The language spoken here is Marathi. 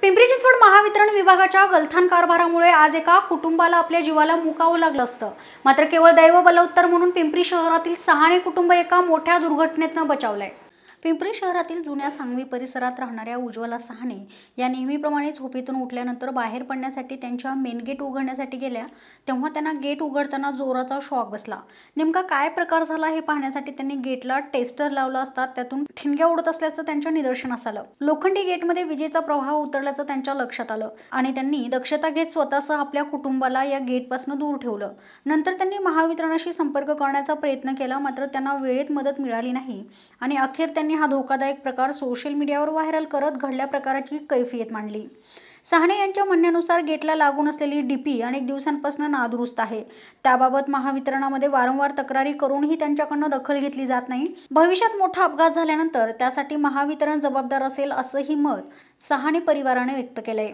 पिंपरी चिंचवड महावितरण विभागाच्या गलथान कारभारामुळे आज एका कुटुंबाला आपल्या जीवाला मुकावं लागलं असतं मात्र केवळ दैव बलवत्तर म्हणून पिंपरी शहरातील सहाणे कुटुंब एका मोठ्या दुर्घटनेतनं बचावलंय पिंपरी शहरातील जुन्या सांगवी परिसरात राहणाऱ्या उज्ज्वला सहाने या नेहमीप्रमाणे झोपेतून उठल्यानंतर बाहेर पडण्यासाठी त्यांच्या मेन गेट उघडण्यासाठी गेल्या तेव्हा त्यांना गेट उघडताना जोराचा शॉक बसला नेमका काय प्रकार झाला हे पाहण्यासाठी त्यांनी गेटला टेस्टर लावला असता त्यातून ठिणग्या उडत असल्याचं त्यांच्या निदर्शनास आलं लोखंडी गेटमध्ये विजेचा प्रवाह उतरल्याचं त्यांच्या लक्षात आलं आणि त्यांनी दक्षता घेत स्वतःसह आपल्या कुटुंबाला या गेटपासून दूर ठेवलं नंतर त्यांनी महावितरणाशी संपर्क करण्याचा प्रयत्न केला मात्र त्यांना वेळेत मदत मिळाली नाही आणि अखेर त्यांनी हा धोकादायक प्रकार सोशल मीडियावर व्हायरल करत घडल्या प्रकाराची कैफियत मांडली साहणे यांच्या म्हणण्यानुसार गेटला लागून असलेली डीपी अनेक दिवसांपासून नादुरुस्त आहे त्याबाबत महावितरणामध्ये वारंवार तक्रारी करूनही त्यांच्याकडनं दखल घेतली जात नाही भविष्यात मोठा अपघात झाल्यानंतर त्यासाठी महावितरण जबाबदार असेल असंही मत सहाणे परिवाराने व्यक्त केलंय